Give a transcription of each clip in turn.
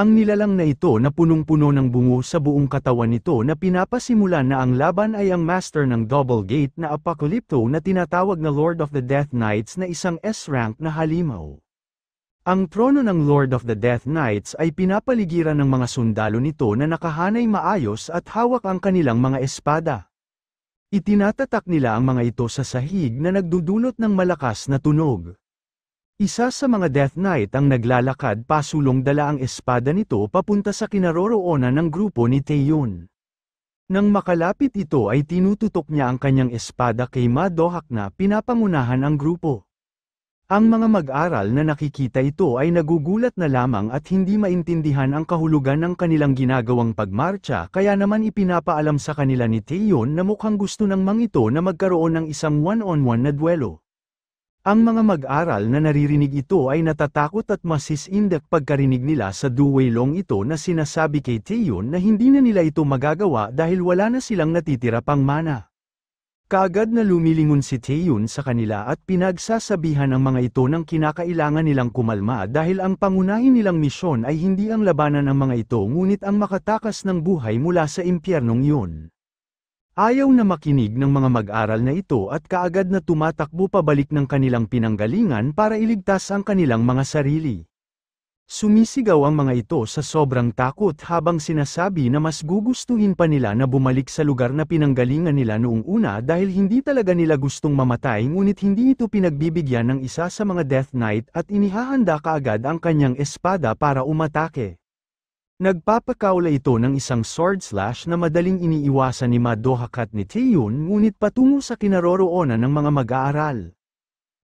Ang nilalang na ito na punong-puno ng bungo sa buong katawan nito na pinapasimula na ang laban ay ang master ng double gate na apokalipto na tinatawag na Lord of the Death Knights na isang S-rank na halimaw. Ang trono ng Lord of the Death Knights ay pinapaligiran ng mga sundalo nito na nakahanay maayos at hawak ang kanilang mga espada. Itinatatak nila ang mga ito sa sahig na nagdudulot ng malakas na tunog. Isa sa mga Death Knight ang naglalakad pasulong dala ang espada nito papunta sa kinaroroonan ng grupo ni Taeyun. Nang makalapit ito ay tinututok niya ang kanyang espada kay Madohak na pinapangunahan ang grupo. Ang mga mag-aral na nakikita ito ay nagugulat na lamang at hindi maintindihan ang kahulugan ng kanilang ginagawang pagmarcha kaya naman ipinapaalam sa kanila ni Taeyon na mukhang gusto ng mang ito na magkaroon ng isang one-on-one -on -one na duelo. Ang mga mag-aral na naririnig ito ay natatakot at masisindak pagkarinig nila sa duwelong ito na sinasabi kay Taeyun na hindi na nila ito magagawa dahil wala na silang natitira pang mana. Kaagad na lumilingon si Taeyun sa kanila at pinagsasabihan ang mga ito ng kinakailangan nilang kumalma dahil ang pangunahin nilang misyon ay hindi ang labanan ng mga ito ngunit ang makatakas ng buhay mula sa impyernong iyon. Ayaw na makinig ng mga mag-aral na ito at kaagad na tumatakbo pabalik ng kanilang pinanggalingan para iligtas ang kanilang mga sarili. Sumisigaw ang mga ito sa sobrang takot habang sinasabi na mas gugustuhin pa nila na bumalik sa lugar na pinanggalingan nila noong una dahil hindi talaga nila gustong mamatay ngunit hindi ito pinagbibigyan ng isa sa mga Death Knight at inihahanda kaagad ang kanyang espada para umatake. Nagpapakaula ito ng isang sword slash na madaling iniiwasan ni Madohakat ni Taeyun ngunit patungo sa kinaroroonan ng mga mag-aaral.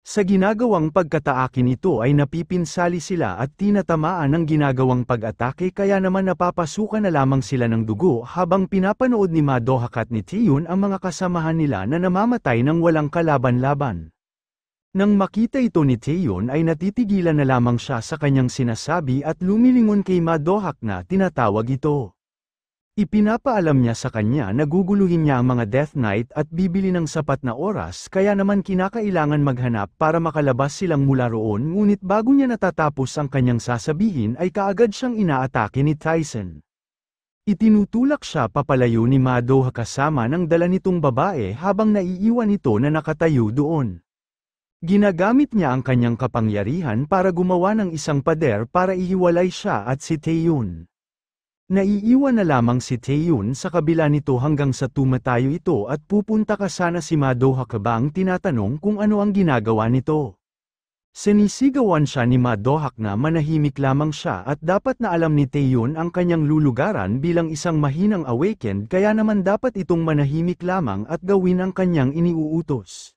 Sa ginagawang pagkataakin ito ay napipinsali sila at tinatamaan ng ginagawang pag-atake kaya naman napapasukan na lamang sila ng dugo habang pinapanood ni Madohakat ni Tiyun ang mga kasamahan nila na namamatay ng walang kalaban-laban. Nang makita ito ni Taeyon ay natitigilan na lamang siya sa kanyang sinasabi at lumilingon kay Madohak na tinatawag ito. Ipinapaalam niya sa kanya na guguluhin niya ang mga Death Knight at bibili ng sapat na oras kaya naman kinakailangan maghanap para makalabas silang mula roon ngunit bago niya natatapos ang kanyang sasabihin ay kaagad siyang inaatake ni Tyson. Itinutulak siya papalayo ni Madoha kasama ng dala nitong babae habang naiiwan ito na nakatayo doon. Ginagamit niya ang kanyang kapangyarihan para gumawa ng isang pader para ihiwalay siya at si Taeyun. Naiiwan na lamang si Taeyun sa kabila nito hanggang sa tumatayo ito at pupunta ka sana si Mado Hakabang tinatanong kung ano ang ginagawa nito. Sinisigawan siya ni Madohak na manahimik lamang siya at dapat na alam ni Taeyun ang kanyang lulugaran bilang isang mahinang awakened kaya naman dapat itong manahimik lamang at gawin ang kanyang iniuutos.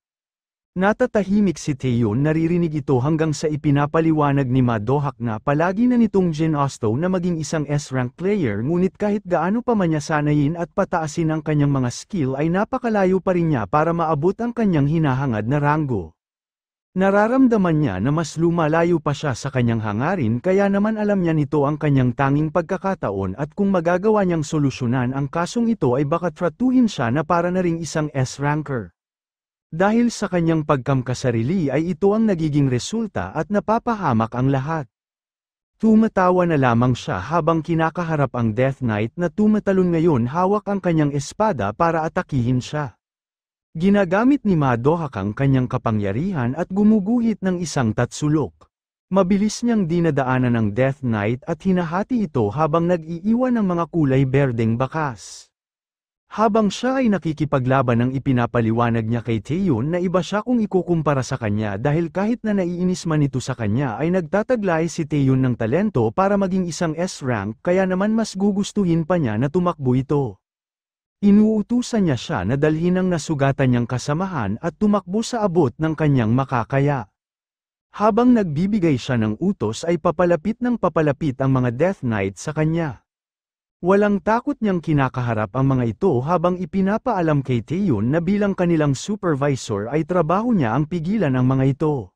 Natatahimik si Taeyon naririnig ito hanggang sa ipinapaliwanag ni Madohak na palagi na nitong Jin Osto na maging isang S-rank player ngunit kahit gaano pa man niya sanayin at pataasin ang kanyang mga skill ay napakalayo pa rin niya para maabot ang kanyang hinahangad na ranggo. Nararamdaman niya na mas lumalayo pa siya sa kanyang hangarin kaya naman alam niya nito ang kanyang tanging pagkakataon at kung magagawa niyang solusyonan ang kasong ito ay baka tratuhin siya na para na ring isang S-ranker. Dahil sa kanyang pagkamkasarili ay ito ang nagiging resulta at napapahamak ang lahat. Tumatawa na lamang siya habang kinakaharap ang Death Knight na tumatalon ngayon hawak ang kanyang espada para atakihin siya. Ginagamit ni Madohak ang kanyang kapangyarihan at gumuguhit ng isang tatsulok. Mabilis niyang dinadaanan ng Death Knight at hinahati ito habang nag-iiwan ng mga kulay berdeng bakas. Habang siya ay nakikipaglaban ng ipinapaliwanag niya kay Taeyeon na iba siya kung ikukumpara sa kanya dahil kahit na naiinis man ito sa kanya ay nagtataglay si Taeyeon ng talento para maging isang S-rank kaya naman mas gugustuhin pa niya na tumakbo ito. Inuutusan niya siya na dalhin ang nasugatan niyang kasamahan at tumakbo sa abot ng kanyang makakaya. Habang nagbibigay siya ng utos ay papalapit ng papalapit ang mga Death Knight sa kanya. Walang takot niyang kinakaharap ang mga ito habang ipinapaalam kay Taeyun na bilang kanilang supervisor ay trabaho niya ang pigilan ang mga ito.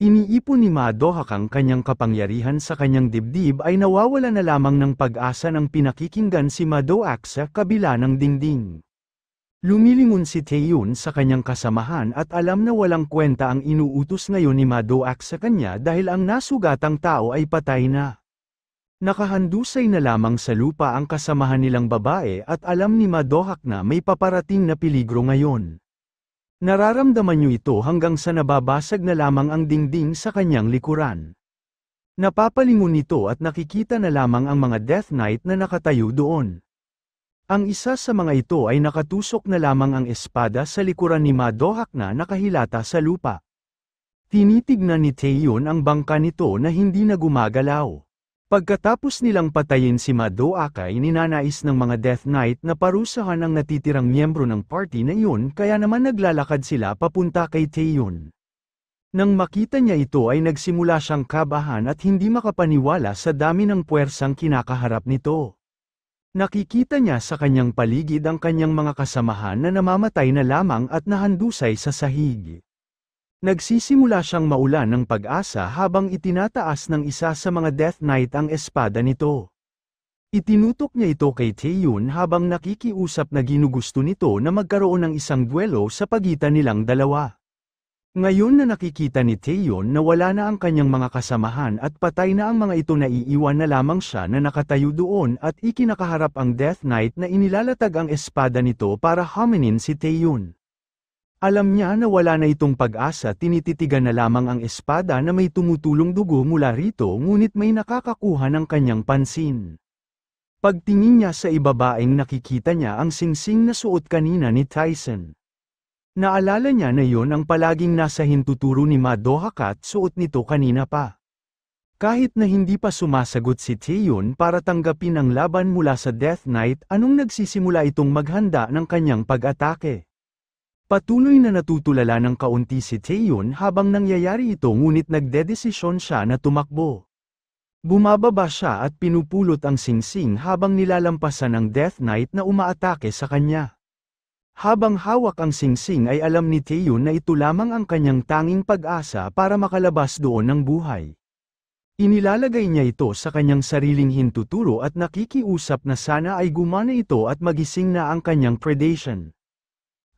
Iniipon ni Madohak ang kanyang kapangyarihan sa kanyang dibdib ay nawawala na lamang ng pag-asa ng pinakikinggan si Madoak sa kabila ng dingding. Lumilingon si Taeyun sa kanyang kasamahan at alam na walang kwenta ang inuutos ngayon ni Madoak sa kanya dahil ang nasugatang tao ay patay na. Nakahandusay na lamang sa lupa ang kasamahan nilang babae at alam ni Madohak na may paparating na peligro ngayon. Nararamdaman niyo ito hanggang sa nababasag na lamang ang dingding sa kanyang likuran. Napapalingon nito at nakikita na lamang ang mga Death Knight na nakatayo doon. Ang isa sa mga ito ay nakatusok na lamang ang espada sa likuran ni Madohak na nakahilata sa lupa. Tinitignan ni Taeyon ang bangka nito na hindi na gumagalaw. Pagkatapos nilang patayin si Mado Akay ninanais ng mga Death Knight na parusahan ang natitirang miyembro ng party na iyon kaya naman naglalakad sila papunta kay Taeyun. Nang makita niya ito ay nagsimula siyang kabahan at hindi makapaniwala sa dami ng puwersang kinakaharap nito. Nakikita niya sa kanyang paligid ang kanyang mga kasamahan na namamatay na lamang at nahandusay sa sahig. Nagsisimula siyang maulan ng pag-asa habang itinataas ng isa sa mga Death Knight ang espada nito. Itinutok niya ito kay Taeyun habang nakikiusap na ginugusto nito na magkaroon ng isang duelo sa pagitan nilang dalawa. Ngayon na nakikita ni Taeyun na wala na ang kanyang mga kasamahan at patay na ang mga ito na iiwan na lamang siya na nakatayo doon at ikinakaharap ang Death Knight na inilalatag ang espada nito para hominin si Taeyun. Alam niya na wala na itong pag-asa tinititigan na lamang ang espada na may tumutulong dugo mula rito ngunit may nakakakuha ng kanyang pansin. Pagtingin niya sa ibabaeng nakikita niya ang singsing na suot kanina ni Tyson. Naalala niya na yon ang palaging nasa hintuturo ni Madohakat suot nito kanina pa. Kahit na hindi pa sumasagot si Taeyun para tanggapin ang laban mula sa Death Knight anong nagsisimula itong maghanda ng kanyang pag-atake. Patuloy na natutulala ng kaunti si Taeyun habang nangyayari ito ngunit nagdedesisyon siya na tumakbo. Bumababa siya at pinupulot ang singsing habang nilalampasan ang Death Knight na umaatake sa kanya. Habang hawak ang singsing ay alam ni Taeyun na ito lamang ang kanyang tanging pag-asa para makalabas doon ng buhay. Inilalagay niya ito sa kanyang sariling hintuturo at nakikiusap na sana ay gumana ito at magising na ang kanyang predation.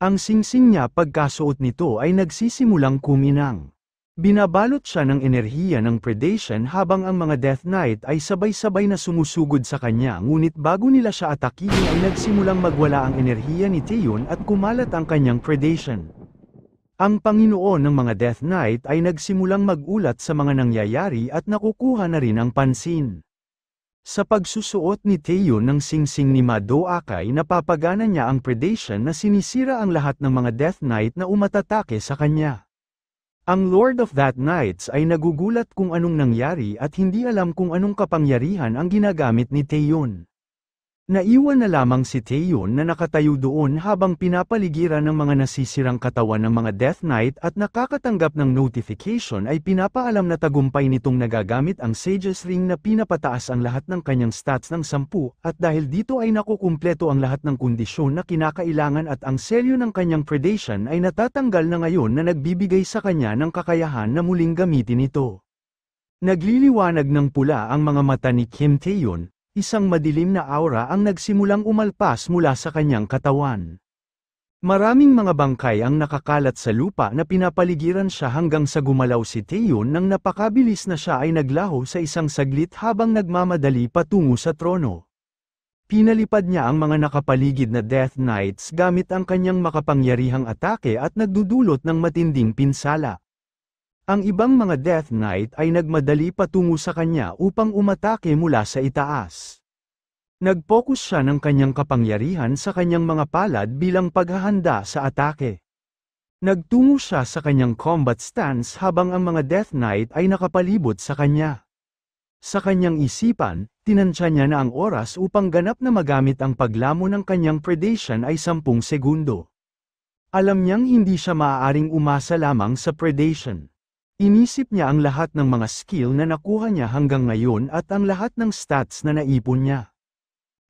Ang singsing niya pagkasuot nito ay nagsisimulang kuminang. Binabalot siya ng enerhiya ng predation habang ang mga Death Knight ay sabay-sabay na sumusugod sa kanya ngunit bago nila siya atakihin ay nagsimulang magwala ang enerhiya ni Theon at kumalat ang kanyang predation. Ang Panginoon ng mga Death Knight ay nagsimulang magulat sa mga nangyayari at nakukuha na rin ang pansin. Sa pagsusuot ni Teo ng singsing ni Mado Akay napapagana niya ang predation na sinisira ang lahat ng mga Death Knight na umatatake sa kanya. Ang Lord of that Knights ay nagugulat kung anong nangyari at hindi alam kung anong kapangyarihan ang ginagamit ni Teyon. Naiwan na lamang si Taeyon na nakatayo doon habang pinapaligiran ng mga nasisirang katawan ng mga Death Knight at nakakatanggap ng notification ay pinapaalam na tagumpay nitong nagagamit ang Sage's Ring na pinapataas ang lahat ng kanyang stats ng sampu at dahil dito ay nakukumpleto ang lahat ng kondisyon na kinakailangan at ang selyo ng kanyang predation ay natatanggal na ngayon na nagbibigay sa kanya ng kakayahan na muling gamitin ito. Nagliliwanag ng pula ang mga mata ni Kim Taeyon, isang madilim na aura ang nagsimulang umalpas mula sa kanyang katawan. Maraming mga bangkay ang nakakalat sa lupa na pinapaligiran siya hanggang sa gumalaw si Taeyon nang napakabilis na siya ay naglaho sa isang saglit habang nagmamadali patungo sa trono. Pinalipad niya ang mga nakapaligid na Death Knights gamit ang kanyang makapangyarihang atake at nagdudulot ng matinding pinsala. Ang ibang mga Death Knight ay nagmadali patungo sa kanya upang umatake mula sa itaas. Nag-focus siya ng kanyang kapangyarihan sa kanyang mga palad bilang paghahanda sa atake. Nagtungo siya sa kanyang combat stance habang ang mga Death Knight ay nakapalibot sa kanya. Sa kanyang isipan, tinansya niya na ang oras upang ganap na magamit ang paglamo ng kanyang predation ay 10 segundo. Alam niyang hindi siya maaaring umasa lamang sa predation. Inisip niya ang lahat ng mga skill na nakuha niya hanggang ngayon at ang lahat ng stats na naipon niya.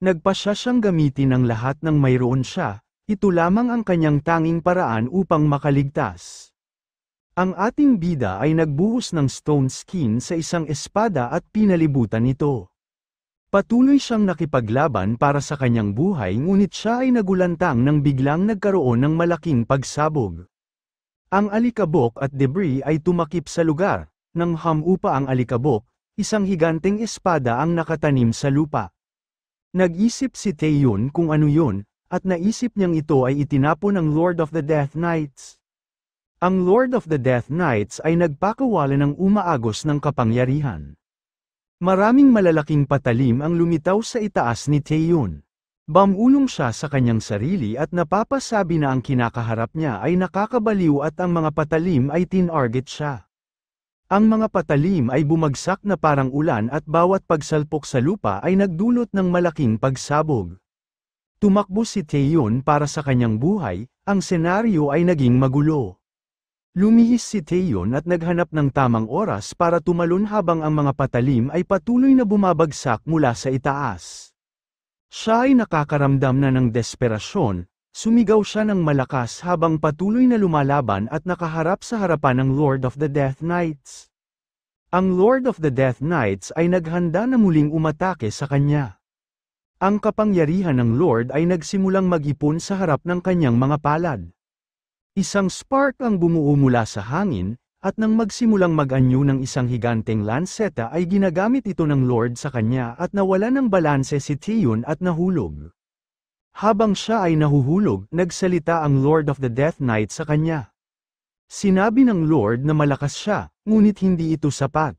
Nagpasya siyang gamitin ang lahat ng mayroon siya, ito lamang ang kanyang tanging paraan upang makaligtas. Ang ating bida ay nagbuhos ng stone skin sa isang espada at pinalibutan ito. Patuloy siyang nakipaglaban para sa kanyang buhay ngunit siya ay nagulantang nang biglang nagkaroon ng malaking pagsabog. Ang alikabok at debris ay tumakip sa lugar, nang hamupa ang alikabok, isang higanteng espada ang nakatanim sa lupa. Nag-isip si Taeyun kung ano yun, at naisip niyang ito ay itinapon ng Lord of the Death Knights. Ang Lord of the Death Knights ay nagpakawala ng umaagos ng kapangyarihan. Maraming malalaking patalim ang lumitaw sa itaas ni Taeyun. Bamulong siya sa kanyang sarili at napapasabi na ang kinakaharap niya ay nakakabaliw at ang mga patalim ay tinarget siya. Ang mga patalim ay bumagsak na parang ulan at bawat pagsalpok sa lupa ay nagdulot ng malaking pagsabog. Tumakbo si Taeyon para sa kanyang buhay, ang senaryo ay naging magulo. Lumihis si Taeyon at naghanap ng tamang oras para tumalon habang ang mga patalim ay patuloy na bumabagsak mula sa itaas. Siya ay nakakaramdam na ng desperasyon, sumigaw siya ng malakas habang patuloy na lumalaban at nakaharap sa harapan ng Lord of the Death Knights. Ang Lord of the Death Knights ay naghanda na muling umatake sa kanya. Ang kapangyarihan ng Lord ay nagsimulang mag-ipon sa harap ng kanyang mga palad. Isang spark ang bumuo mula sa hangin, at nang magsimulang mag-anyo ng isang higanteng lanseta ay ginagamit ito ng Lord sa kanya at nawala ng balanse si Tiyun at nahulog. Habang siya ay nahuhulog, nagsalita ang Lord of the Death Knight sa kanya. Sinabi ng Lord na malakas siya, ngunit hindi ito sapat.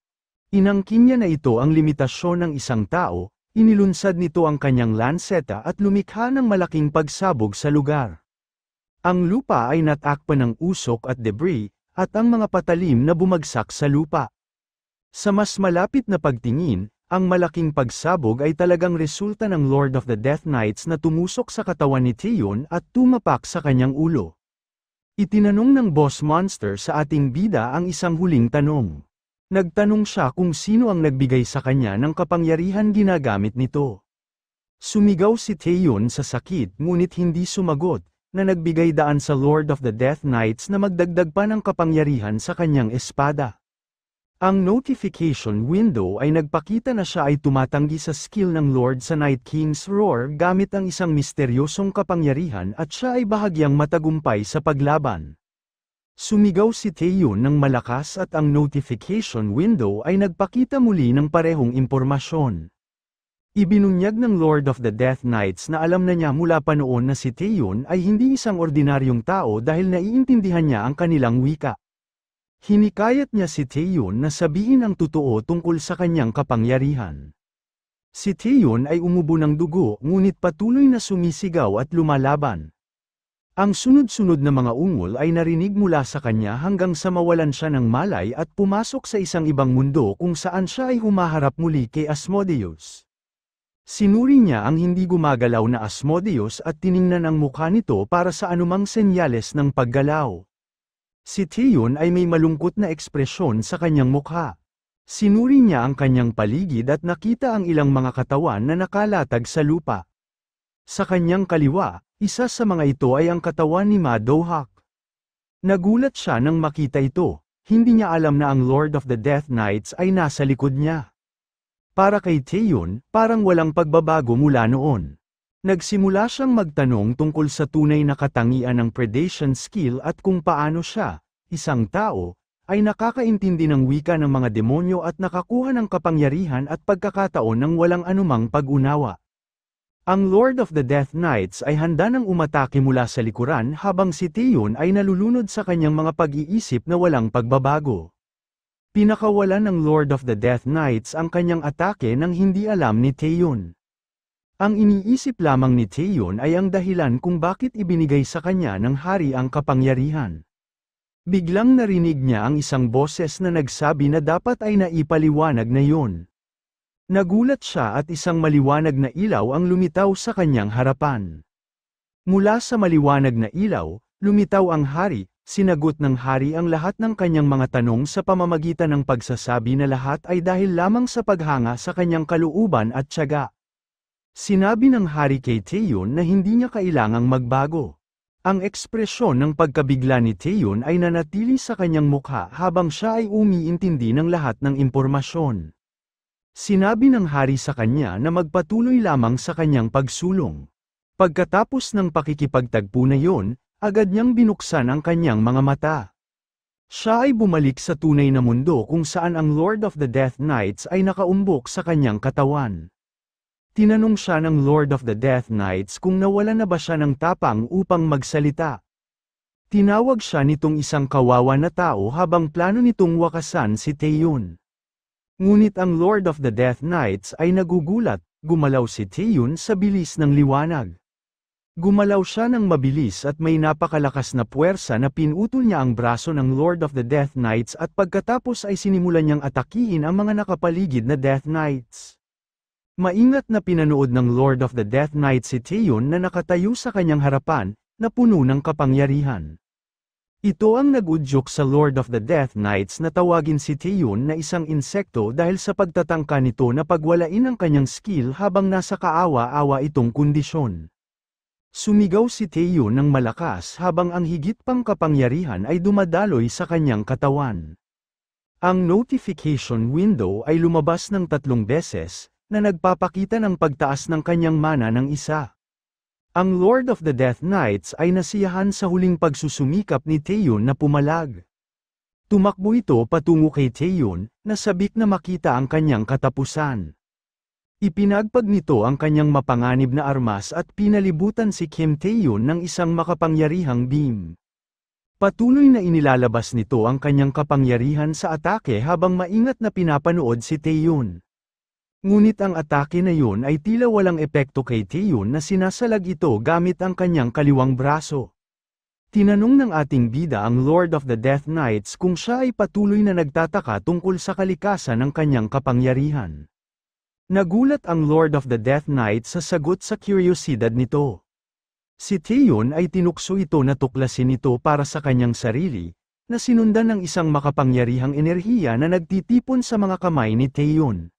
Inangkin niya na ito ang limitasyon ng isang tao, inilunsad nito ang kanyang lanseta at lumikha ng malaking pagsabog sa lugar. Ang lupa ay natakpan ng usok at debris, at ang mga patalim na bumagsak sa lupa. Sa mas malapit na pagtingin, ang malaking pagsabog ay talagang resulta ng Lord of the Death Knights na tumusok sa katawan ni Theon at tumapak sa kanyang ulo. Itinanong ng boss monster sa ating bida ang isang huling tanong. Nagtanong siya kung sino ang nagbigay sa kanya ng kapangyarihan ginagamit nito. Sumigaw si Theon sa sakit ngunit hindi sumagot, na nagbigay daan sa Lord of the Death Knights na magdagdag pa ng kapangyarihan sa kanyang espada. Ang notification window ay nagpakita na siya ay tumatanggi sa skill ng Lord sa Night King's Roar gamit ang isang misteryosong kapangyarihan at siya ay bahagyang matagumpay sa paglaban. Sumigaw si Taeyun ng malakas at ang notification window ay nagpakita muli ng parehong impormasyon. Ibinunyag ng Lord of the Death Knights na alam na niya mula pa noon na si Theon ay hindi isang ordinaryong tao dahil naiintindihan niya ang kanilang wika. Hinikayat niya si Theon na sabihin ang totoo tungkol sa kanyang kapangyarihan. Si Theon ay umubo ng dugo ngunit patuloy na sumisigaw at lumalaban. Ang sunod-sunod na mga ungol ay narinig mula sa kanya hanggang sa mawalan siya ng malay at pumasok sa isang ibang mundo kung saan siya ay humaharap muli kay Asmodeus. Sinuri niya ang hindi gumagalaw na Asmodeus at tiningnan ang mukha nito para sa anumang senyales ng paggalaw. Si Theon ay may malungkot na ekspresyon sa kanyang mukha. Sinuri niya ang kanyang paligid at nakita ang ilang mga katawan na nakalatag sa lupa. Sa kanyang kaliwa, isa sa mga ito ay ang katawan ni Madohak. Nagulat siya nang makita ito, hindi niya alam na ang Lord of the Death Knights ay nasa likod niya. Para kay Taeyun, parang walang pagbabago mula noon. Nagsimula siyang magtanong tungkol sa tunay na katangian ng predation skill at kung paano siya, isang tao, ay nakakaintindi ng wika ng mga demonyo at nakakuha ng kapangyarihan at pagkakataon ng walang anumang pag-unawa. Ang Lord of the Death Knights ay handa ng umatake mula sa likuran habang si Taeyun ay nalulunod sa kanyang mga pag-iisip na walang pagbabago. Pinakawala ng Lord of the Death Knights ang kanyang atake nang hindi alam ni Taeyun. Ang iniisip lamang ni Taeyun ay ang dahilan kung bakit ibinigay sa kanya ng hari ang kapangyarihan. Biglang narinig niya ang isang boses na nagsabi na dapat ay naipaliwanag na yun. Nagulat siya at isang maliwanag na ilaw ang lumitaw sa kanyang harapan. Mula sa maliwanag na ilaw, lumitaw ang hari, Sinagot ng hari ang lahat ng kanyang mga tanong sa pamamagitan ng pagsasabi na lahat ay dahil lamang sa paghanga sa kanyang kaluuban at tiyaga. Sinabi ng hari kay Taeyon na hindi niya kailangang magbago. Ang ekspresyon ng pagkabigla ni Taeyon ay nanatili sa kanyang mukha habang siya ay umiintindi ng lahat ng impormasyon. Sinabi ng hari sa kanya na magpatuloy lamang sa kanyang pagsulong. Pagkatapos ng pakikipagtagpo na yon, agad niyang binuksan ang kanyang mga mata. Siya ay bumalik sa tunay na mundo kung saan ang Lord of the Death Knights ay nakaumbok sa kanyang katawan. Tinanong siya ng Lord of the Death Knights kung nawala na ba siya ng tapang upang magsalita. Tinawag siya nitong isang kawawa na tao habang plano nitong wakasan si Taeyun. Ngunit ang Lord of the Death Knights ay nagugulat, gumalaw si Taeyun sa bilis ng liwanag. Gumalaw siya ng mabilis at may napakalakas na puwersa na pinutol niya ang braso ng Lord of the Death Knights at pagkatapos ay sinimulan niyang atakihin ang mga nakapaligid na Death Knights. Maingat na pinanood ng Lord of the Death Knights si Theon na nakatayo sa kanyang harapan, na puno ng kapangyarihan. Ito ang nagudyok sa Lord of the Death Knights na tawagin si Theon na isang insekto dahil sa pagtatangka nito na pagwalain ang kanyang skill habang nasa kaawa-awa itong kondisyon. Sumigaw si Teo ng malakas habang ang higit pang kapangyarihan ay dumadaloy sa kanyang katawan. Ang notification window ay lumabas ng tatlong beses, na nagpapakita ng pagtaas ng kanyang mana ng isa. Ang Lord of the Death Knights ay nasiyahan sa huling pagsusumikap ni Taeyon na pumalag. Tumakbo ito patungo kay Taeyon, na sabik na makita ang kanyang katapusan. Ipinagpag nito ang kanyang mapanganib na armas at pinalibutan si Kim Tae-yoon ng isang makapangyarihang beam. Patuloy na inilalabas nito ang kanyang kapangyarihan sa atake habang maingat na pinapanood si Tae-yoon. Ngunit ang atake na yun ay tila walang epekto kay Tae-yoon na sinasalag ito gamit ang kanyang kaliwang braso. Tinanong ng ating bida ang Lord of the Death Knights kung siya ay patuloy na nagtataka tungkol sa kalikasan ng kanyang kapangyarihan. Nagulat ang Lord of the Death Knight sa sagot sa kuryosidad nito. Si Theon ay tinukso ito na tuklasin ito para sa kanyang sarili, na sinundan ng isang makapangyarihang enerhiya na nagtitipon sa mga kamay ni Theon.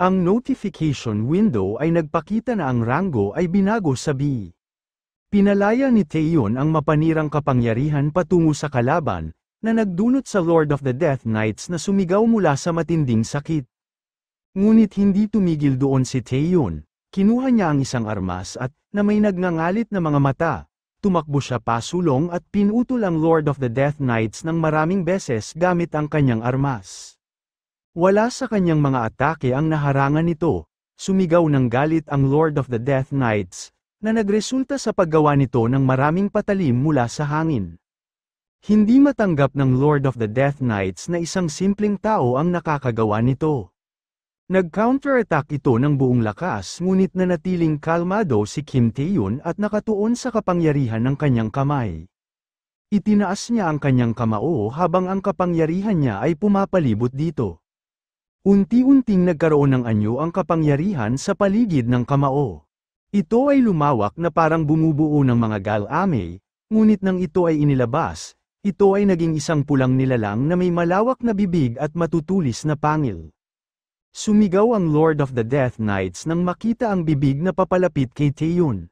Ang notification window ay nagpakita na ang rango ay binago sa B. Pinalaya ni Theon ang mapanirang kapangyarihan patungo sa kalaban, na nagdunot sa Lord of the Death Knights na sumigaw mula sa matinding sakit. Ngunit hindi tumigil doon si Taeyun. Kinuha niya ang isang armas at, na may nagngangalit na mga mata, tumakbo siya pasulong at pinutol ang Lord of the Death Knights ng maraming beses gamit ang kanyang armas. Wala sa kanyang mga atake ang naharangan nito, sumigaw ng galit ang Lord of the Death Knights, na nagresulta sa paggawa nito ng maraming patalim mula sa hangin. Hindi matanggap ng Lord of the Death Knights na isang simpleng tao ang nakakagawa nito. Nag-counterattack ito ng buong lakas ngunit nanatiling kalmado si Kim Tae-yun at nakatuon sa kapangyarihan ng kanyang kamay. Itinaas niya ang kanyang kamao habang ang kapangyarihan niya ay pumapalibot dito. Unti-unting nagkaroon ng anyo ang kapangyarihan sa paligid ng kamao. Ito ay lumawak na parang bumubuo ng mga galame, ngunit nang ito ay inilabas, ito ay naging isang pulang nilalang na may malawak na bibig at matutulis na pangil. Sumigaw ang Lord of the Death Knights nang makita ang bibig na papalapit kay Taeyun.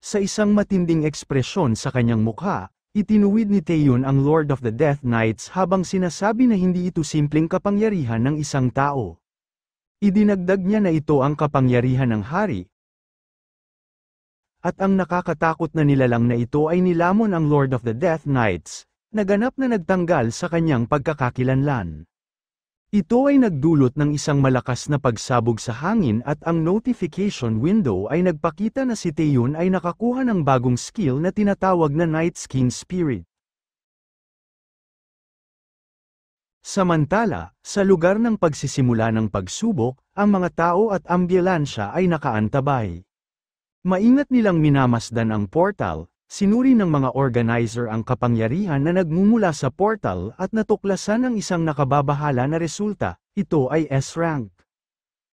Sa isang matinding ekspresyon sa kanyang mukha, itinuwid ni Taeyun ang Lord of the Death Knights habang sinasabi na hindi ito simpleng kapangyarihan ng isang tao. Idinagdag niya na ito ang kapangyarihan ng hari. At ang nakakatakot na nilalang na ito ay nilamon ang Lord of the Death Knights, naganap na nagtanggal sa kanyang pagkakakilanlan. Ito ay nagdulot ng isang malakas na pagsabog sa hangin at ang notification window ay nagpakita na si Taeyun ay nakakuha ng bagong skill na tinatawag na Night Skin Spirit. Samantala, sa lugar ng pagsisimula ng pagsubok, ang mga tao at ambulansya ay nakaantabay. Maingat nilang minamasdan ang portal, Sinuri ng mga organizer ang kapangyarihan na nagmumula sa portal at natuklasan ang isang nakababahala na resulta, ito ay S-rank.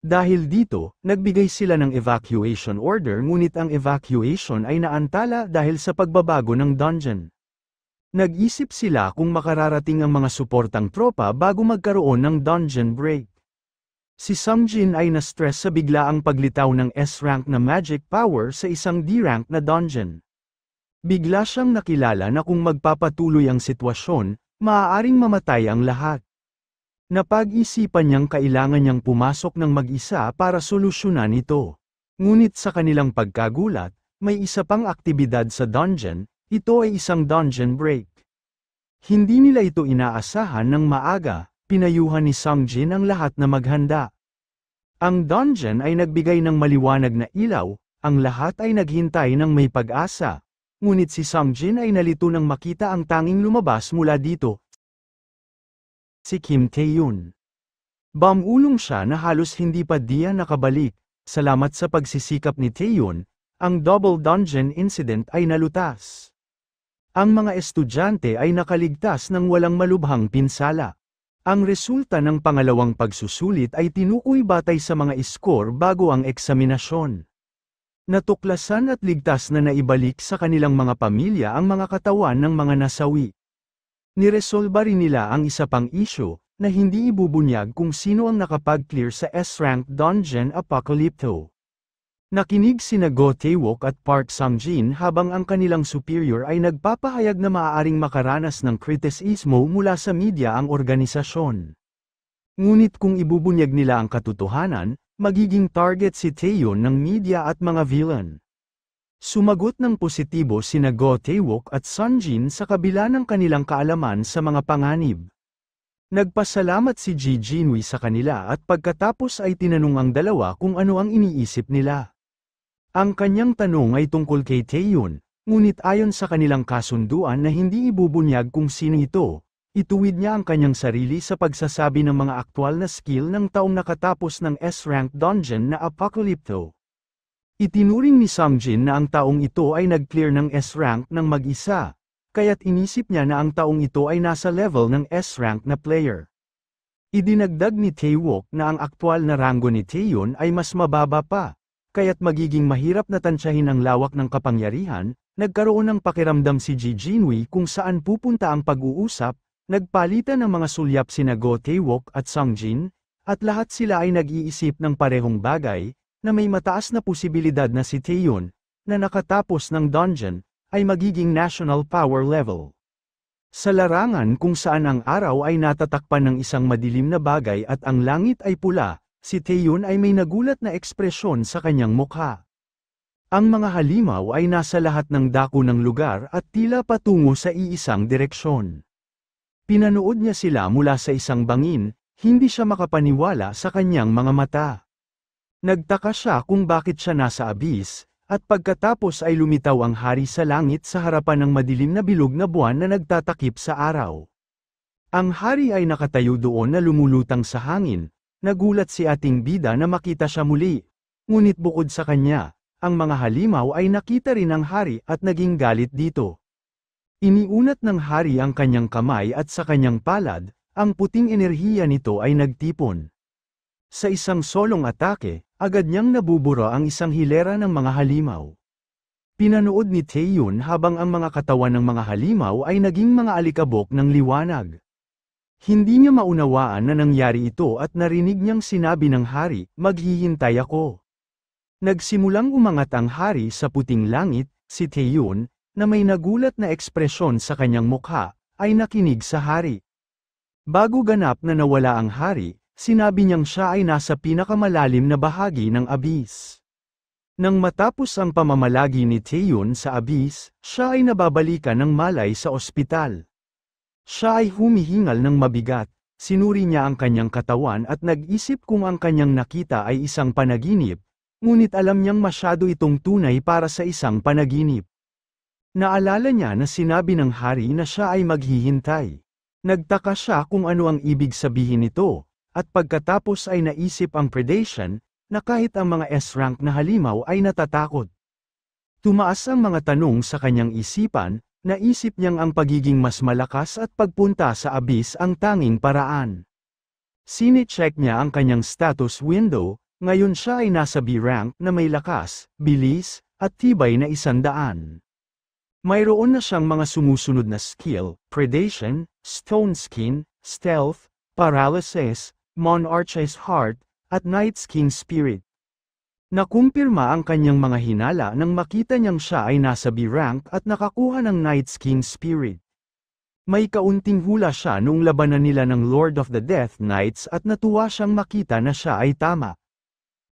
Dahil dito, nagbigay sila ng evacuation order ngunit ang evacuation ay naantala dahil sa pagbabago ng dungeon. Nag-isip sila kung makararating ang mga suportang tropa bago magkaroon ng dungeon break. Si Samjin ay na-stress sa biglaang paglitaw ng S-rank na magic power sa isang D-rank na dungeon. Bigla siyang nakilala na kung magpapatuloy ang sitwasyon, maaaring mamatay ang lahat. Napag-isipan niyang kailangan niyang pumasok ng mag-isa para solusyonan ito. Ngunit sa kanilang pagkagulat, may isa pang aktibidad sa dungeon, ito ay isang dungeon break. Hindi nila ito inaasahan ng maaga, pinayuhan ni Sangjin ang lahat na maghanda. Ang dungeon ay nagbigay ng maliwanag na ilaw, ang lahat ay naghintay ng may pag-asa, ngunit si Sungjin ay nalito nang makita ang tanging lumabas mula dito, si Kim Tae-yoon. Bamulong siya na halos hindi pa diya nakabalik, salamat sa pagsisikap ni Tae-yoon, ang double dungeon incident ay nalutas. Ang mga estudyante ay nakaligtas ng walang malubhang pinsala. Ang resulta ng pangalawang pagsusulit ay tinukoy batay sa mga iskor bago ang eksaminasyon natuklasan at ligtas na naibalik sa kanilang mga pamilya ang mga katawan ng mga nasawi. Niresolba rin nila ang isa pang issue, na hindi ibubunyag kung sino ang nakapag-clear sa S-rank Dungeon Apocalypto. Nakinig sina Go at Park Sangjin habang ang kanilang superior ay nagpapahayag na maaaring makaranas ng kritisismo mula sa media ang organisasyon. Ngunit kung ibubunyag nila ang katotohanan, magiging target si Taeyo ng media at mga villain. Sumagot ng positibo sina Go Taewok at Sunjin sa kabila ng kanilang kaalaman sa mga panganib. Nagpasalamat si Ji Jinwi sa kanila at pagkatapos ay tinanong ang dalawa kung ano ang iniisip nila. Ang kanyang tanong ay tungkol kay Taeyun, ngunit ayon sa kanilang kasunduan na hindi ibubunyag kung sino ito, Ituwid niya ang kanyang sarili sa pagsasabi ng mga aktwal na skill ng taong nakatapos ng S-rank dungeon na Apocalypto. Itinuring ni Sangjin na ang taong ito ay nag-clear ng S-rank ng mag-isa, kaya't inisip niya na ang taong ito ay nasa level ng S-rank na player. Idinagdag ni Taewook na ang aktwal na ranggo ni Taeyun ay mas mababa pa, kaya't magiging mahirap na tansyahin ang lawak ng kapangyarihan, nagkaroon ng pakiramdam si Ji Jinwei kung saan pupunta ang pag-uusap, Nagpalitan ng mga sulyap sina Go Taewok at Sangjin, at lahat sila ay nag-iisip ng parehong bagay, na may mataas na posibilidad na si Taeyun, na nakatapos ng dungeon, ay magiging national power level. Sa larangan kung saan ang araw ay natatakpan ng isang madilim na bagay at ang langit ay pula, si Taeyun ay may nagulat na ekspresyon sa kanyang mukha. Ang mga halimaw ay nasa lahat ng dako ng lugar at tila patungo sa iisang direksyon. Pinanood niya sila mula sa isang bangin, hindi siya makapaniwala sa kanyang mga mata. Nagtaka siya kung bakit siya nasa abis, at pagkatapos ay lumitaw ang hari sa langit sa harapan ng madilim na bilog na buwan na nagtatakip sa araw. Ang hari ay nakatayo doon na lumulutang sa hangin, nagulat si ating bida na makita siya muli, ngunit bukod sa kanya, ang mga halimaw ay nakita rin ang hari at naging galit dito. Iniunat ng hari ang kanyang kamay at sa kanyang palad, ang puting enerhiya nito ay nagtipon. Sa isang solong atake, agad niyang nabubura ang isang hilera ng mga halimaw. Pinanood ni Taeyun habang ang mga katawan ng mga halimaw ay naging mga alikabok ng liwanag. Hindi niya maunawaan na nangyari ito at narinig niyang sinabi ng hari, maghihintay ako. Nagsimulang umangat ang hari sa puting langit, si Taeyun, na may nagulat na ekspresyon sa kanyang mukha, ay nakinig sa hari. Bago ganap na nawala ang hari, sinabi niyang siya ay nasa pinakamalalim na bahagi ng abis. Nang matapos ang pamamalagi ni Taeyun sa abis, siya ay nababalikan ng malay sa ospital. Siya ay humihingal ng mabigat, sinuri niya ang kanyang katawan at nag-isip kung ang kanyang nakita ay isang panaginip, ngunit alam niyang masyado itong tunay para sa isang panaginip. Naalala niya na sinabi ng hari na siya ay maghihintay. Nagtaka siya kung ano ang ibig sabihin nito, at pagkatapos ay naisip ang predation, na kahit ang mga S-rank na halimaw ay natatakot. Tumaas ang mga tanong sa kanyang isipan, naisip niyang ang pagiging mas malakas at pagpunta sa abis ang tanging paraan. Sine-check niya ang kanyang status window, ngayon siya ay nasa B-rank na may lakas, bilis, at tibay na isandaan. Mayroon na siyang mga sumusunod na skill, predation, stone skin, stealth, paralysis, monarch's heart, at night skin spirit. Nakumpirma ang kanyang mga hinala nang makita niyang siya ay nasa B-rank at nakakuha ng Night King Spirit. May kaunting hula siya noong labanan nila ng Lord of the Death Knights at natuwa siyang makita na siya ay tama.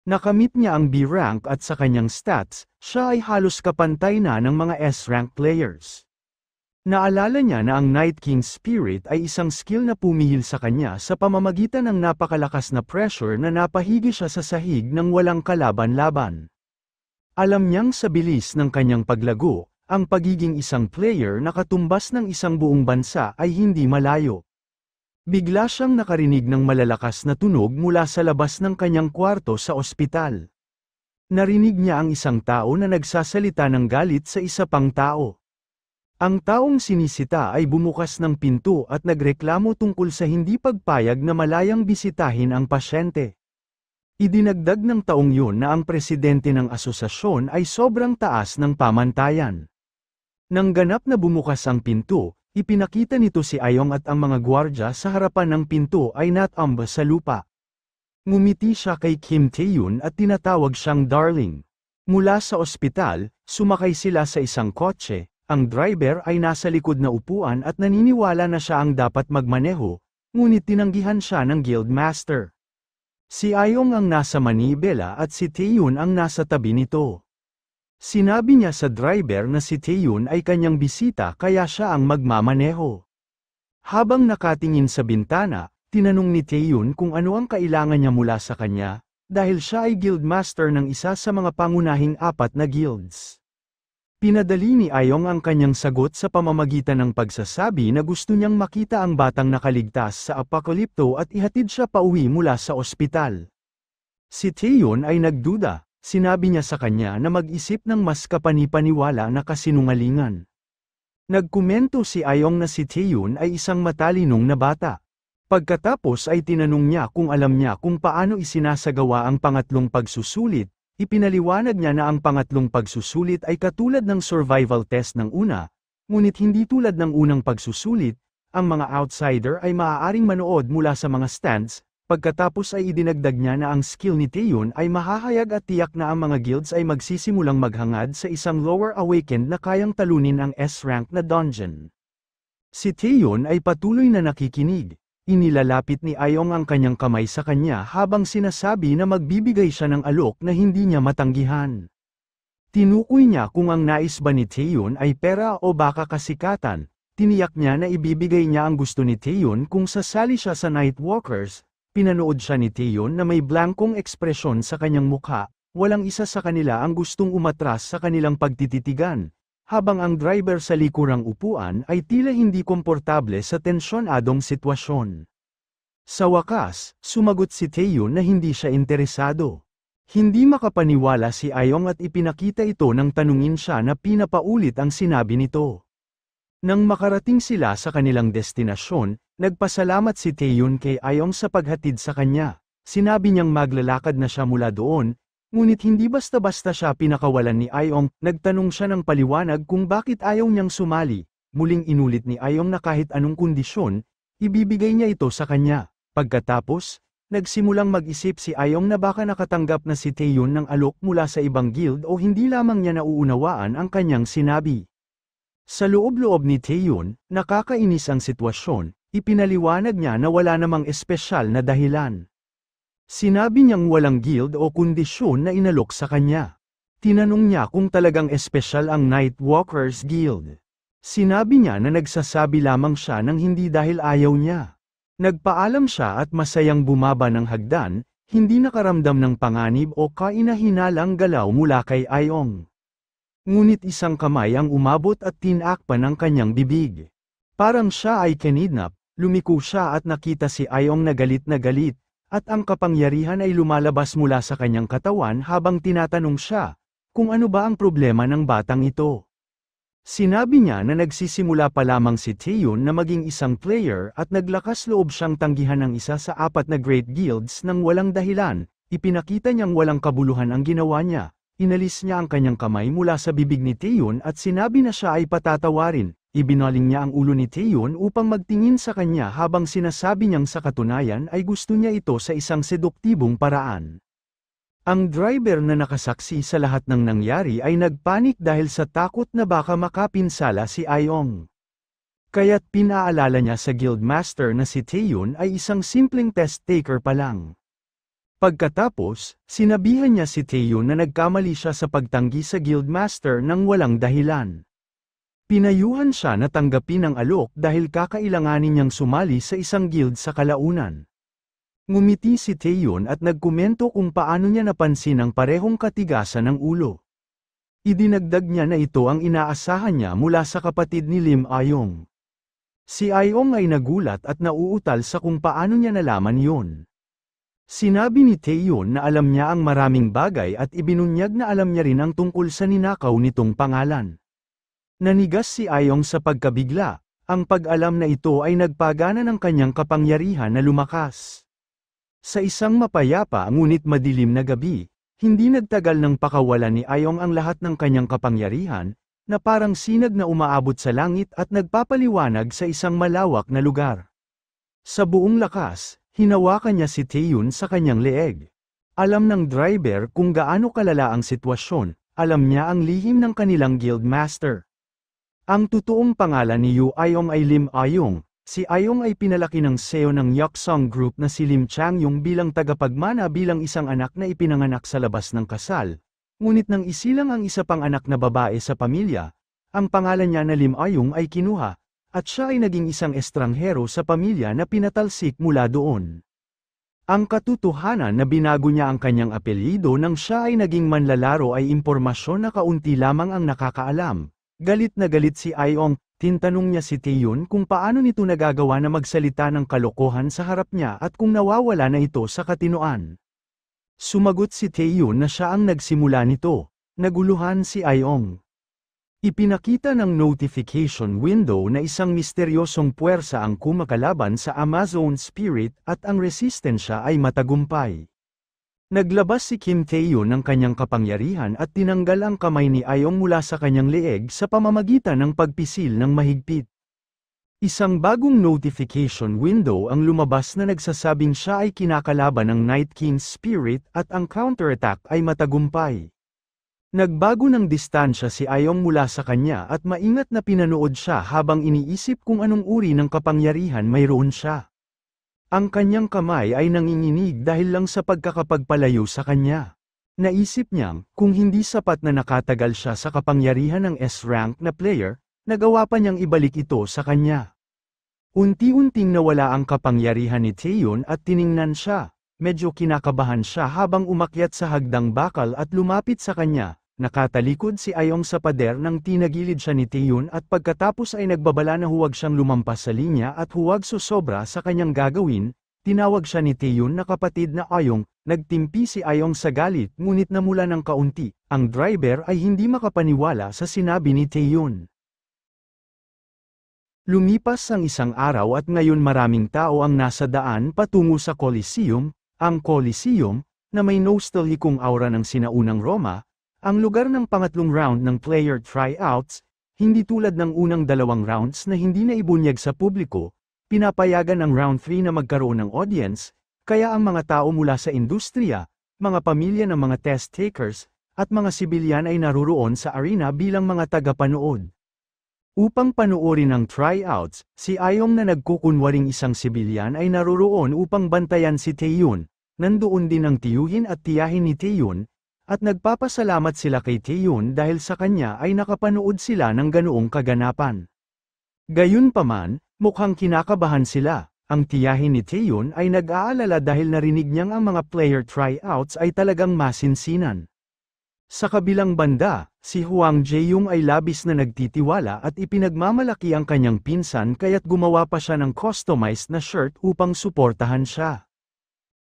Nakamit niya ang B-rank at sa kanyang stats, siya ay halos kapantay na ng mga S-rank players. Naalala niya na ang Night King Spirit ay isang skill na pumihil sa kanya sa pamamagitan ng napakalakas na pressure na napahigi siya sa sahig ng walang kalaban-laban. Alam niyang sa bilis ng kanyang paglago, ang pagiging isang player na katumbas ng isang buong bansa ay hindi malayo. Bigla siyang nakarinig ng malalakas na tunog mula sa labas ng kanyang kwarto sa ospital. Narinig niya ang isang tao na nagsasalita ng galit sa isa pang tao. Ang taong sinisita ay bumukas ng pinto at nagreklamo tungkol sa hindi pagpayag na malayang bisitahin ang pasyente. Idinagdag ng taong yun na ang presidente ng asosasyon ay sobrang taas ng pamantayan. Nang ganap na bumukas ang pinto, Ipinakita nito si Ayong at ang mga gwardya sa harapan ng pinto ay natamba sa lupa. Ngumiti siya kay Kim tae at tinatawag siyang darling. Mula sa ospital, sumakay sila sa isang kotse, ang driver ay nasa likod na upuan at naniniwala na siya ang dapat magmaneho, ngunit tinanggihan siya ng guildmaster. Si Ayong ang nasa manibela at si tae ang nasa tabi nito. Sinabi niya sa driver na si Taeyun ay kanyang bisita kaya siya ang magmamaneho. Habang nakatingin sa bintana, tinanong ni Taeyun kung ano ang kailangan niya mula sa kanya, dahil siya ay guildmaster ng isa sa mga pangunahing apat na guilds. Pinadali ni Ayong ang kanyang sagot sa pamamagitan ng pagsasabi na gusto niyang makita ang batang nakaligtas sa apokalipto at ihatid siya pauwi mula sa ospital. Si Taeyun ay nagduda, Sinabi niya sa kanya na mag-isip ng mas kapanipaniwala na kasinungalingan. Nagkomento si Ayong na si Taeyun ay isang matalinong na bata. Pagkatapos ay tinanong niya kung alam niya kung paano isinasagawa ang pangatlong pagsusulit, ipinaliwanag niya na ang pangatlong pagsusulit ay katulad ng survival test ng una, ngunit hindi tulad ng unang pagsusulit, ang mga outsider ay maaaring manood mula sa mga stands, Pagkatapos ay idinagdag niya na ang skill ni Taeyun ay mahahayag at tiyak na ang mga guilds ay magsisimulang maghangad sa isang lower awakened na kayang talunin ang S-rank na dungeon. Si Taeyun ay patuloy na nakikinig. Inilalapit ni Ayong ang kanyang kamay sa kanya habang sinasabi na magbibigay siya ng alok na hindi niya matanggihan. Tinukoy niya kung ang nais ba ni Taeyun ay pera o baka kasikatan, tiniyak niya na ibibigay niya ang gusto ni Taeyun kung sasali siya sa Nightwalkers, Pinanood siya ni Theon na may blankong ekspresyon sa kanyang mukha, walang isa sa kanila ang gustong umatras sa kanilang pagtititigan, habang ang driver sa likurang upuan ay tila hindi komportable sa tensyon-adong sitwasyon. Sa wakas, sumagot si Taeyon na hindi siya interesado. Hindi makapaniwala si Ayong at ipinakita ito nang tanungin siya na pinapaulit ang sinabi nito. Nang makarating sila sa kanilang destinasyon, Nagpasalamat si Taeyun kay Ayong sa paghatid sa kanya. Sinabi niyang maglalakad na siya mula doon, ngunit hindi basta-basta siya pinakawalan ni Ayong, nagtanong siya ng paliwanag kung bakit ayaw niyang sumali. Muling inulit ni Ayong na kahit anong kondisyon, ibibigay niya ito sa kanya. Pagkatapos, nagsimulang mag-isip si Ayong na baka nakatanggap na si Taeyun ng alok mula sa ibang guild o hindi lamang niya nauunawaan ang kanyang sinabi. Sa loob-loob ni Taeyun, nakakainis ang sitwasyon, Ipinaliwanag niya na wala namang espesyal na dahilan. Sinabi niyang walang guild o kondisyon na inalok sa kanya. Tinanong niya kung talagang espesyal ang Nightwalkers Guild. Sinabi niya na nagsasabi lamang siya ng hindi dahil ayaw niya. Nagpaalam siya at masayang bumaba ng hagdan, hindi nakaramdam ng panganib o kainahinalang galaw mula kay Ayong. Ngunit isang kamay ang umabot at tinakpan ng kanyang bibig. Parang siya ay kinidnap, Lumiko siya at nakita si Ayong na galit na galit, at ang kapangyarihan ay lumalabas mula sa kanyang katawan habang tinatanong siya, kung ano ba ang problema ng batang ito. Sinabi niya na nagsisimula pa lamang si Taeyun na maging isang player at naglakas loob siyang tanggihan ng isa sa apat na great guilds nang walang dahilan, ipinakita niyang walang kabuluhan ang ginawa niya, inalis niya ang kanyang kamay mula sa bibig ni Taeyun at sinabi na siya ay patatawarin, Ibinaling niya ang ulo ni Taeyon upang magtingin sa kanya habang sinasabi niyang sa katunayan ay gusto niya ito sa isang seduktibong paraan. Ang driver na nakasaksi sa lahat ng nangyari ay nagpanik dahil sa takot na baka makapinsala si Ayong. Kaya't pinaalala niya sa guildmaster na si Taeyon ay isang simpleng test taker pa lang. Pagkatapos, sinabihan niya si Taeyon na nagkamali siya sa pagtanggi sa guildmaster nang walang dahilan. Pinayuhan siya na tanggapin ang alok dahil kakailanganin niyang sumali sa isang guild sa kalaunan. Ngumiti si Taeyon at nagkomento kung paano niya napansin ang parehong katigasan ng ulo. Idinagdag niya na ito ang inaasahan niya mula sa kapatid ni Lim Ayong. Si Ayong ay nagulat at nauutal sa kung paano niya nalaman yun. Sinabi ni Taeyon na alam niya ang maraming bagay at ibinunyag na alam niya rin ang tungkol sa ninakaw nitong pangalan. Nanigas si Ayong sa pagkabigla, ang pag-alam na ito ay nagpagana ng kanyang kapangyarihan na lumakas. Sa isang mapayapa ngunit madilim na gabi, hindi nagtagal ng pakawalan ni Ayong ang lahat ng kanyang kapangyarihan, na parang sinag na umaabot sa langit at nagpapaliwanag sa isang malawak na lugar. Sa buong lakas, hinawakan niya si Taeyun sa kanyang leeg. Alam ng driver kung gaano kalala ang sitwasyon, alam niya ang lihim ng kanilang guildmaster. Ang totoong pangalan ni Yu Ayong ay Lim Ayong. Si Ayong ay pinalaki ng CEO ng Yoksong Group na si Lim Chang Yung bilang tagapagmana bilang isang anak na ipinanganak sa labas ng kasal. Ngunit nang isilang ang isa pang anak na babae sa pamilya, ang pangalan niya na Lim Ayong ay kinuha, at siya ay naging isang estranghero sa pamilya na pinatalsik mula doon. Ang katotohanan na binago niya ang kanyang apelyido nang siya ay naging manlalaro ay impormasyon na kaunti lamang ang nakakaalam. Galit na galit si Ayong, tinanong niya si Taeyun kung paano nito nagagawa na magsalita ng kalokohan sa harap niya at kung nawawala na ito sa katinoan. Sumagot si Taeyun na siya ang nagsimula nito. Naguluhan si Ayong. Ipinakita ng notification window na isang misteryosong puwersa ang kumakalaban sa Amazon Spirit at ang resistensya ay matagumpay. Naglabas si Kim Tae-yoon ng kanyang kapangyarihan at tinanggal ang kamay ni Ayong mula sa kanyang leeg sa pamamagitan ng pagpisil ng mahigpit. Isang bagong notification window ang lumabas na nagsasabing siya ay kinakalaban ng Night King's Spirit at ang counterattack ay matagumpay. Nagbago ng distansya si Ayong mula sa kanya at maingat na pinanood siya habang iniisip kung anong uri ng kapangyarihan mayroon siya. Ang kanyang kamay ay nanginginig dahil lang sa pagkakapagpalayo sa kanya. Naisip niyang, kung hindi sapat na nakatagal siya sa kapangyarihan ng S-rank na player, nagawa pa niyang ibalik ito sa kanya. Unti-unting nawala ang kapangyarihan ni Taeyon at tiningnan siya. Medyo kinakabahan siya habang umakyat sa hagdang bakal at lumapit sa kanya, Nakatalikod si Ayong sa pader nang tinagilid siya ni Taeyun at pagkatapos ay nagbabala na huwag siyang lumampas sa linya at huwag susobra sa kanyang gagawin, tinawag siya ni Taeyun na kapatid na Ayong, nagtimpi si Ayong sa galit ngunit namula ng kaunti, ang driver ay hindi makapaniwala sa sinabi ni Taeyun. Lumipas ang isang araw at ngayon maraming tao ang nasa daan patungo sa Coliseum, ang Coliseum, na may nostalgicong aura ng sinaunang Roma, ang lugar ng pangatlong round ng player tryouts, hindi tulad ng unang dalawang rounds na hindi na ibunyag sa publiko, pinapayagan ang round 3 na magkaroon ng audience, kaya ang mga tao mula sa industriya, mga pamilya ng mga test takers, at mga sibilyan ay naruroon sa arena bilang mga tagapanood. Upang panuorin ang tryouts, si Ayong na nagkukunwaring isang sibilyan ay naruroon upang bantayan si Taeyun. Nandoon din ang tiyuhin at tiyahin ni Taeyun, at nagpapasalamat sila kay Taeyun dahil sa kanya ay nakapanood sila ng ganoong kaganapan. Gayunpaman, mukhang kinakabahan sila, ang tiyahin ni Taeyun ay nag-aalala dahil narinig niyang ang mga player tryouts ay talagang masinsinan. Sa kabilang banda, si Huang Jeyung ay labis na nagtitiwala at ipinagmamalaki ang kanyang pinsan kaya't gumawa pa siya ng customized na shirt upang suportahan siya.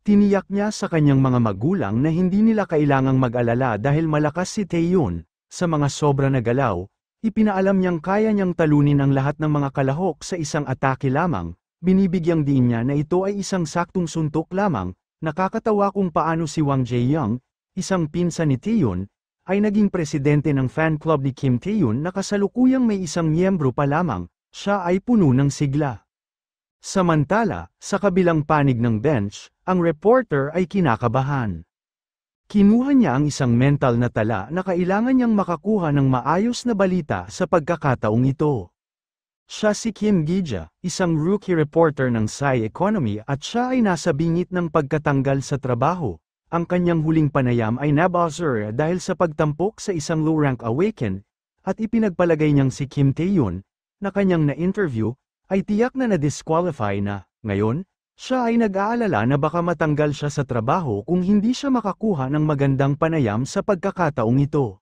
Tiniyak niya sa kanyang mga magulang na hindi nila kailangang mag-alala dahil malakas si Taeyun, sa mga sobra na galaw, ipinaalam niyang kaya niyang talunin ang lahat ng mga kalahok sa isang atake lamang, binibigyang din niya na ito ay isang saktong suntok lamang, nakakatawa kung paano si Wang Jae-young, isang pinsan ni Taeyun, ay naging presidente ng fan club ni Kim Taeyun na kasalukuyang may isang miyembro pa lamang, siya ay puno ng sigla. Samantala, sa kabilang panig ng bench, ang reporter ay kinakabahan. Kinuha niya ang isang mental na tala na kailangan niyang makakuha ng maayos na balita sa pagkakataong ito. Siya si Kim Gija, isang rookie reporter ng Psy Economy at siya ay nasa bingit ng pagkatanggal sa trabaho. Ang kanyang huling panayam ay nabuzzer dahil sa pagtampok sa isang low-rank awaken, at ipinagpalagay niyang si Kim Tae-yoon, na kanyang na-interview, ay tiyak na na-disqualify na. Ngayon, siya ay nag-aalala na baka matanggal siya sa trabaho kung hindi siya makakuha ng magandang panayam sa pagkakataong ito.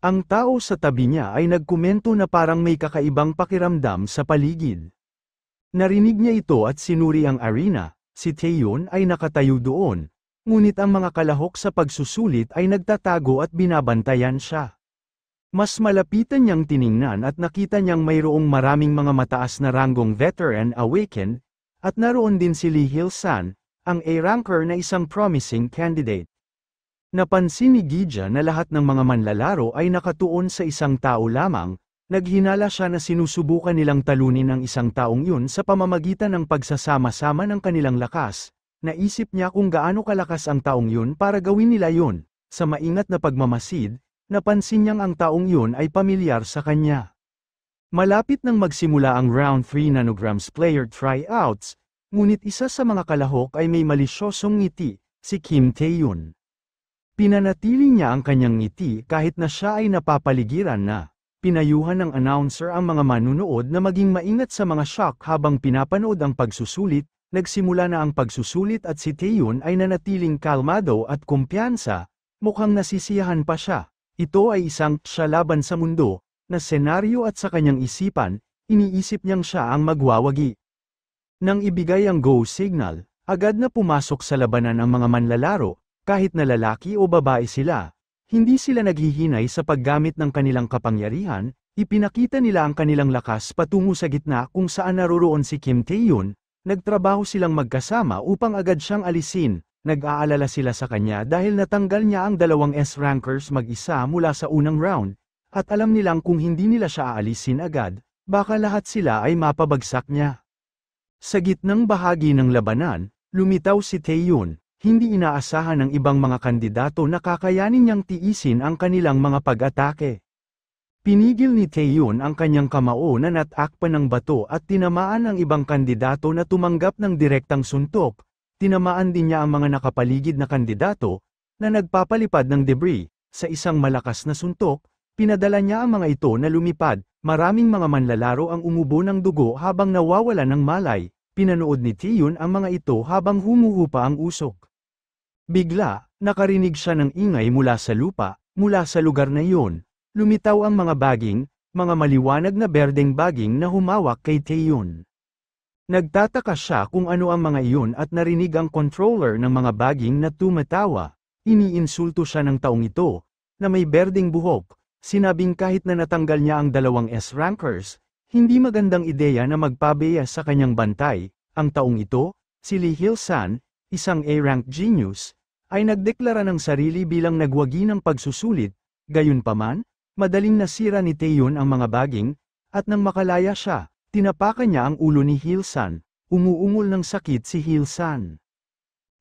Ang tao sa tabi niya ay nagkomento na parang may kakaibang pakiramdam sa paligid. Narinig niya ito at sinuri ang arena, si Taeyon ay nakatayo doon, ngunit ang mga kalahok sa pagsusulit ay nagtatago at binabantayan siya. Mas malapitan niyang tiningnan at nakita niyang mayroong maraming mga mataas na ranggong veteran awakened, at naroon din si Lee Hilsan, ang A-ranker na isang promising candidate. Napansin ni Gija na lahat ng mga manlalaro ay nakatuon sa isang tao lamang, naghinala siya na sinusubukan nilang talunin ang isang taong yun sa pamamagitan ng pagsasama-sama ng kanilang lakas, naisip niya kung gaano kalakas ang taong yun para gawin nila yun, sa maingat na pagmamasid, napansin niyang ang taong iyon ay pamilyar sa kanya. Malapit nang magsimula ang Round 3 Nanograms Player Tryouts, ngunit isa sa mga kalahok ay may malisyosong ngiti, si Kim Tae-yoon. Pinanatili niya ang kanyang ngiti kahit na siya ay napapaligiran na. Pinayuhan ng announcer ang mga manunood na maging maingat sa mga shock habang pinapanood ang pagsusulit, nagsimula na ang pagsusulit at si Taeyun ay nanatiling kalmado at kumpiyansa, mukhang nasisiyahan pa siya. Ito ay isang siya laban sa mundo, na senaryo at sa kanyang isipan, iniisip niyang siya ang magwawagi. Nang ibigay ang go signal, agad na pumasok sa labanan ang mga manlalaro, kahit na lalaki o babae sila. Hindi sila naghihinay sa paggamit ng kanilang kapangyarihan, ipinakita nila ang kanilang lakas patungo sa gitna kung saan naroroon si Kim Tae-yun, nagtrabaho silang magkasama upang agad siyang alisin, Nag-aalala sila sa kanya dahil natanggal niya ang dalawang S-rankers mag-isa mula sa unang round, at alam nilang kung hindi nila siya aalisin agad, baka lahat sila ay mapabagsak niya. Sa gitnang bahagi ng labanan, lumitaw si Taeyun, hindi inaasahan ng ibang mga kandidato na kakayanin niyang tiisin ang kanilang mga pag-atake. Pinigil ni Taeyun ang kanyang kamao na natakpan ng bato at tinamaan ng ibang kandidato na tumanggap ng direktang suntok, tinamaan din niya ang mga nakapaligid na kandidato na nagpapalipad ng debris. Sa isang malakas na suntok, pinadala niya ang mga ito na lumipad. Maraming mga manlalaro ang umubo ng dugo habang nawawala ng malay. Pinanood ni Tiyun ang mga ito habang humuhupa ang usok. Bigla, nakarinig siya ng ingay mula sa lupa, mula sa lugar na iyon. Lumitaw ang mga baging, mga maliwanag na berdeng baging na humawak kay Taeyeon. Nagtataka siya kung ano ang mga iyon at narinig ang controller ng mga baging na tumatawa. Iniinsulto siya ng taong ito, na may berding buhok, sinabing kahit na natanggal niya ang dalawang S-rankers, hindi magandang ideya na magpabeya sa kanyang bantay. Ang taong ito, si Lee Hilsan, isang A-rank genius, ay nagdeklara ng sarili bilang nagwagi ng pagsusulit, gayunpaman, madaling nasira ni Taeyon ang mga baging, at nang makalaya siya, Tinapakan niya ang ulo ni Hilsan, umuungol ng sakit si Hilsan.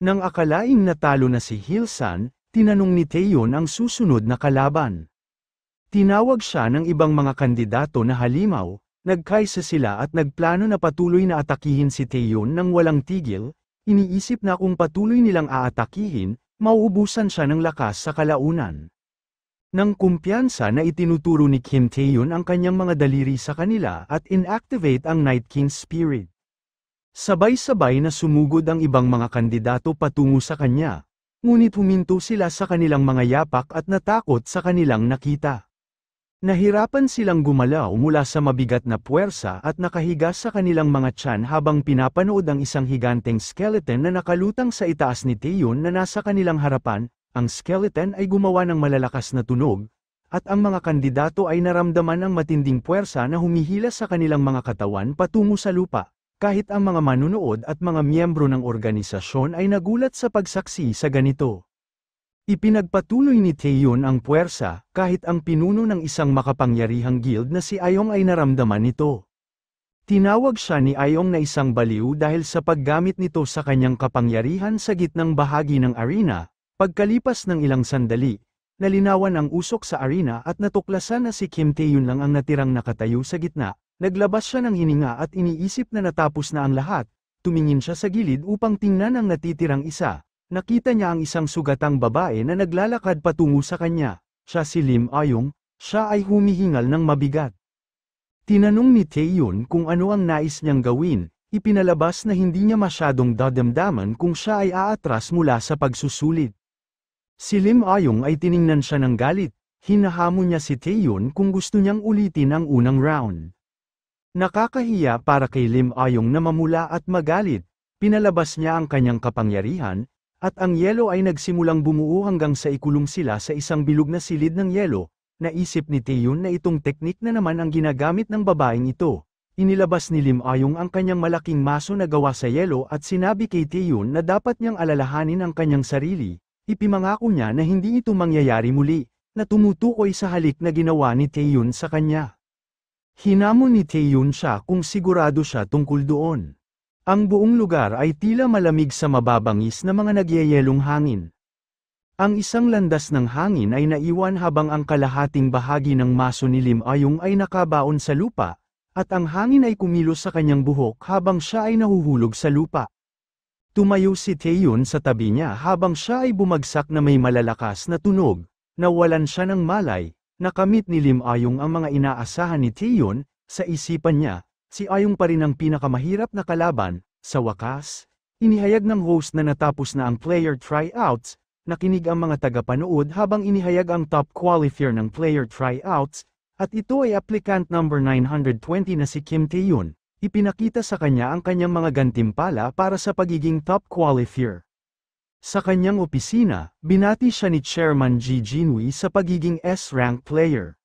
Nang akalaing natalo na si Hilsan, tinanong ni Taeyon ang susunod na kalaban. Tinawag siya ng ibang mga kandidato na halimaw, nagkaisa sila at nagplano na patuloy na atakihin si Taeyon nang walang tigil, iniisip na kung patuloy nilang aatakihin, mauubusan siya ng lakas sa kalaunan. Nang kumpiyansa na itinuturo ni Kim Taeyun ang kanyang mga daliri sa kanila at inactivate ang Night King Spirit. Sabay-sabay na sumugod ang ibang mga kandidato patungo sa kanya, ngunit huminto sila sa kanilang mga yapak at natakot sa kanilang nakita. Nahirapan silang gumalaw mula sa mabigat na puwersa at nakahiga sa kanilang mga tiyan habang pinapanood ang isang higanteng skeleton na nakalutang sa itaas ni Taeyun na nasa kanilang harapan, ang skeleton ay gumawa ng malalakas na tunog, at ang mga kandidato ay naramdaman ang matinding puwersa na humihila sa kanilang mga katawan patungo sa lupa. Kahit ang mga manunood at mga miyembro ng organisasyon ay nagulat sa pagsaksi sa ganito. Ipinagpatuloy ni Taeyon ang puwersa kahit ang pinuno ng isang makapangyarihang guild na si Ayong ay naramdaman nito. Tinawag siya ni Ayong na isang baliw dahil sa paggamit nito sa kanyang kapangyarihan sa gitnang bahagi ng arena, Pagkalipas ng ilang sandali, nalinawan ang usok sa arena at natuklasan na si Kim Tae-yun lang ang natirang nakatayo sa gitna, naglabas siya ng hininga at iniisip na natapos na ang lahat, tumingin siya sa gilid upang tingnan ang natitirang isa, nakita niya ang isang sugatang babae na naglalakad patungo sa kanya, siya si Lim Ayong, siya ay humihingal ng mabigat. Tinanong ni Tae-yun kung ano ang nais niyang gawin, ipinalabas na hindi niya masyadong dadamdaman kung siya ay aatras mula sa pagsusulit. Si Lim Ayong ay tiningnan siya ng galit, hinahamon niya si Taeyun kung gusto niyang ulitin ang unang round. Nakakahiya para kay Lim Ayong na mamula at magalit, pinalabas niya ang kanyang kapangyarihan, at ang yelo ay nagsimulang bumuo hanggang sa ikulong sila sa isang bilog na silid ng yelo, naisip ni Taeyun na itong teknik na naman ang ginagamit ng babaeng ito. Inilabas ni Lim Ayong ang kanyang malaking maso na gawa sa yelo at sinabi kay Taeyun na dapat niyang alalahanin ang kanyang sarili, Ipimangako niya na hindi ito mangyayari muli, na tumutukoy sa halik na ginawa ni Taeyun sa kanya. Hinamon ni Taeyun siya kung sigurado siya tungkol doon. Ang buong lugar ay tila malamig sa mababangis na mga nagyayelong hangin. Ang isang landas ng hangin ay naiwan habang ang kalahating bahagi ng maso ni Lim Ayong ay nakabaon sa lupa, at ang hangin ay kumilos sa kanyang buhok habang siya ay nahuhulog sa lupa. Tumayo si Taeyun sa tabi niya habang siya ay bumagsak na may malalakas na tunog, nawalan siya ng malay, nakamit ni Lim Ayong ang mga inaasahan ni Taeyun, sa isipan niya, si Ayong pa rin ang pinakamahirap na kalaban, sa wakas, inihayag ng host na natapos na ang player tryouts, nakinig ang mga tagapanood habang inihayag ang top qualifier ng player tryouts, at ito ay applicant number 920 na si Kim Taeyun. Ipinakita sa kanya ang kanyang mga gantimpala para sa pagiging top qualifier. Sa kanyang opisina, binati siya ni Chairman Ji Jinwei sa pagiging S-rank player.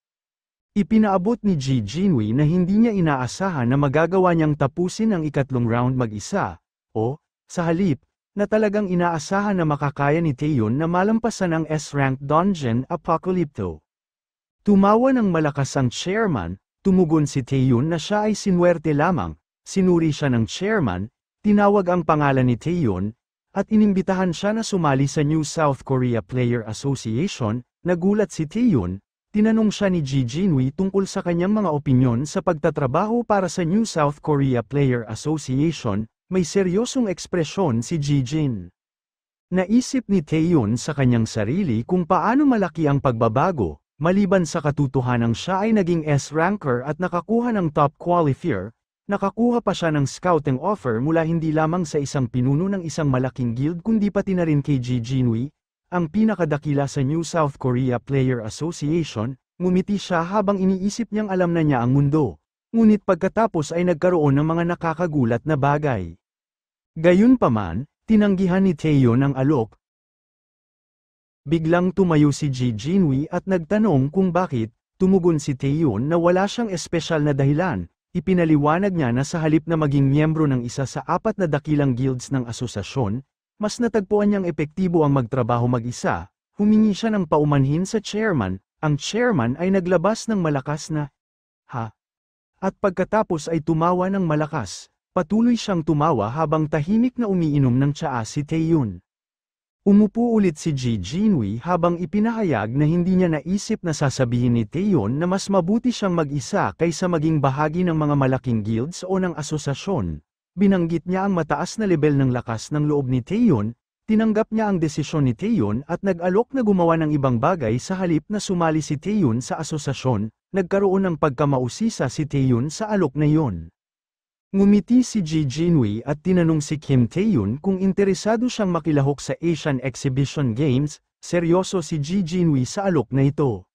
Ipinaabot ni Ji Jinwei na hindi niya inaasahan na magagawa niyang tapusin ang ikatlong round mag-isa, o, sa halip, na talagang inaasahan na makakaya ni Taeyon na malampasan ang S-rank dungeon Apocalypto. Tumawa ng malakas ang chairman, Tumugon si Taeyun na siya ay sinwerte lamang, sinuri siya ng chairman, tinawag ang pangalan ni Taeyun, at inimbitahan siya na sumali sa New South Korea Player Association, nagulat si Taeyun, tinanong siya ni Ji Jinwi tungkol sa kanyang mga opinyon sa pagtatrabaho para sa New South Korea Player Association, may seryosong ekspresyon si Ji Jin. Naisip ni Taeyun sa kanyang sarili kung paano malaki ang pagbabago, Maliban sa katotohanang siya ay naging S-ranker at nakakuha ng top qualifier, nakakuha pa siya ng scouting offer mula hindi lamang sa isang pinuno ng isang malaking guild kundi pati na rin kay Ji Jinwi, ang pinakadakila sa New South Korea Player Association, ngumiti siya habang iniisip niyang alam na niya ang mundo. Ngunit pagkatapos ay nagkaroon ng mga nakakagulat na bagay. Gayunpaman, tinanggihan ni Taeyon ng alok, Biglang tumayo si Ji Jinwi at nagtanong kung bakit, tumugon si Taeyun na wala siyang espesyal na dahilan, ipinaliwanag niya na sa halip na maging miyembro ng isa sa apat na dakilang guilds ng asosasyon, mas natagpuan niyang epektibo ang magtrabaho mag-isa, humingi siya ng paumanhin sa chairman, ang chairman ay naglabas ng malakas na, ha? At pagkatapos ay tumawa ng malakas, patuloy siyang tumawa habang tahimik na umiinom ng tsaa si Taeyun. Umupo ulit si Ji Jinwei habang ipinahayag na hindi niya naisip na sasabihin ni Taeyon na mas mabuti siyang mag-isa kaysa maging bahagi ng mga malaking guilds o ng asosasyon. Binanggit niya ang mataas na level ng lakas ng loob ni Taeyon, tinanggap niya ang desisyon ni Taeyon at nag-alok na gumawa ng ibang bagay sa halip na sumali si Taeyon sa asosasyon, nagkaroon ng pagkamausisa si Taeyon sa alok na iyon. Ngumiti si Ji Jinwei at tinanong si Kim Tae-yoon kung interesado siyang makilahok sa Asian Exhibition Games, seryoso si Ji Jinwei sa alok na ito.